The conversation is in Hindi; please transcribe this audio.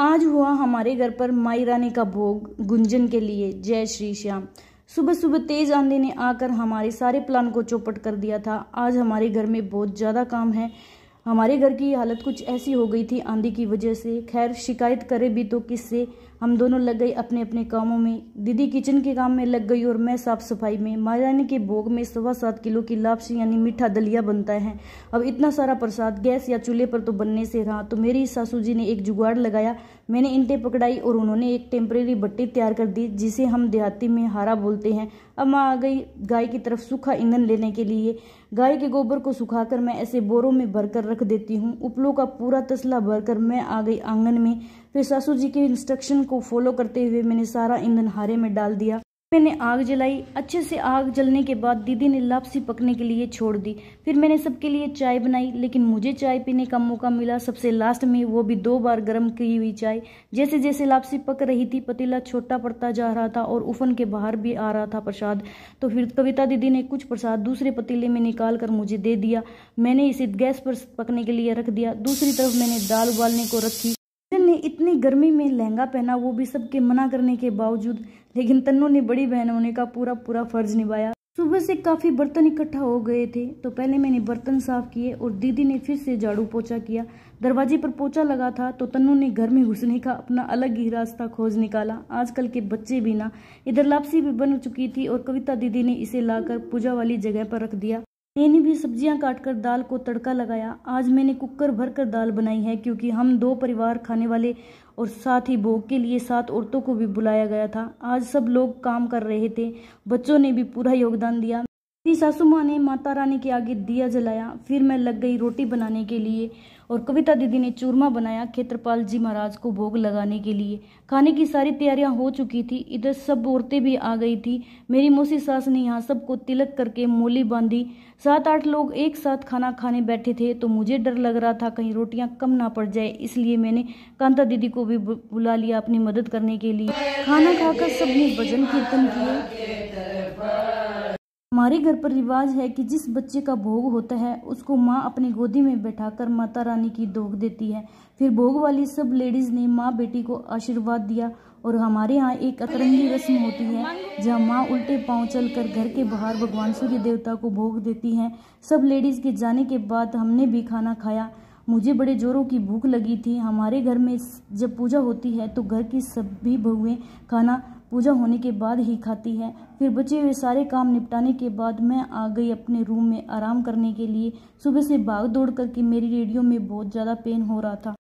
आज हुआ हमारे घर पर माई रानी का भोग गुंजन के लिए जय श्री श्याम सुबह सुबह तेज आंधी ने आकर हमारे सारे प्लान को चौपट कर दिया था आज हमारे घर में बहुत ज़्यादा काम है हमारे घर की हालत कुछ ऐसी हो गई थी आंधी की वजह से खैर शिकायत करे भी तो किससे हम दोनों लग गए अपने अपने कामों में दीदी किचन के काम में लग गई और मैं साफ सफाई में महारानी के भोग में सवा सात किलो की लापसी यानी मीठा दलिया बनता है अब इतना सारा प्रसाद गैस या चूल्हे पर तो बनने से रहा तो मेरी सासू जी ने एक जुगाड़ लगाया मैंने इंटे पकड़ाई और उन्होंने एक टेम्परेरी बट्टी तैयार कर दी जिसे हम देहाती में हारा बोलते हैं अब मैं आ गई गाय की तरफ सूखा ईंधन लेने के लिए गाय के गोबर को सुखाकर मैं ऐसे बोरों में भरकर रख देती हूँ उपलों का पूरा तसला भरकर मैं आ गई आंगन में फिर सासू जी के इंस्ट्रक्शन को फॉलो करते हुए मैंने सारा ईंधन हारे में डाल दिया मैंने आग जलाई अच्छे से आग जलने के बाद दीदी ने लापसी पकने के लिए छोड़ दी फिर मैंने सबके लिए चाय बनाई लेकिन मुझे चाय पीने का मौका मिला सबसे लास्ट में वो भी दो बार गर्म की हुई चाय जैसे जैसे लापसी पक रही थी पतीला छोटा पड़ता जा रहा था और उफन के बाहर भी आ रहा था प्रसाद तो फिर कविता दीदी ने कुछ प्रसाद दूसरे पतीले में निकाल कर मुझे दे दिया मैंने इसे गैस पर पकने के लिए रख दिया दूसरी तरफ मैंने दाल उबालने को रखी ने इतनी गर्मी में लहंगा पहना वो भी सबके मना करने के बावजूद लेकिन तन्नू ने बड़ी बहन होने का पूरा पूरा फर्ज निभाया सुबह से काफ़ी बर्तन इकट्ठा हो गए थे तो पहले मैंने बर्तन साफ किए और दीदी ने फिर से झाड़ू पोछा किया दरवाजे पर पोछा लगा था तो तन्नू ने घर में घुसने का अपना अलग ही रास्ता खोज निकाला आजकल के बच्चे भी ना इधर लापसी भी बन चुकी थी और कविता दीदी ने इसे लाकर पूजा वाली जगह पर रख दिया मैंने भी सब्जियां काटकर दाल को तड़का लगाया आज मैंने कुकर भर कर दाल बनाई है क्योंकि हम दो परिवार खाने वाले और साथ ही भोग के लिए सात औरतों को भी बुलाया गया था आज सब लोग काम कर रहे थे बच्चों ने भी पूरा योगदान दिया मेरी सासू माँ ने माता रानी के आगे दिया जलाया फिर मैं लग गई रोटी बनाने के लिए और कविता दीदी ने चूरमा बनाया खेत्रपाल जी महाराज को भोग लगाने के लिए खाने की सारी तैयारियां हो चुकी थी इधर सब औरतें भी आ गई थी मेरी मौसी सास ने यहाँ सबको तिलक करके मोली बांधी सात आठ लोग एक साथ खाना खाने बैठे थे तो मुझे डर लग रहा था कहीं रोटियाँ कम ना पड़ जाए इसलिए मैंने कांता दीदी को भी बुला लिया अपनी मदद करने के लिए खाना खाकर सबने भजन कीर्तन किया हमारे घर पर रिवाज है कि जिस बच्चे का भोग होता है उसको माँ अपनी गोदी में बैठाकर माता रानी की दोग देती है फिर भोग वाली सब लेडीज़ ने माँ बेटी को आशीर्वाद दिया और हमारे यहाँ एक अतरंगी रस्म होती है जहाँ माँ उल्टे पाँव चलकर घर के बाहर भगवान सूर्य देवता को भोग देती हैं सब लेडीज़ के जाने के बाद हमने भी खाना खाया मुझे बड़े जोरों की भूख लगी थी हमारे घर में जब पूजा होती है तो घर की सभी बहुएं खाना पूजा होने के बाद ही खाती है फिर बचे हुए सारे काम निपटाने के बाद मैं आ गई अपने रूम में आराम करने के लिए सुबह से भाग दौड़ करके मेरी रेडियो में बहुत ज़्यादा पेन हो रहा था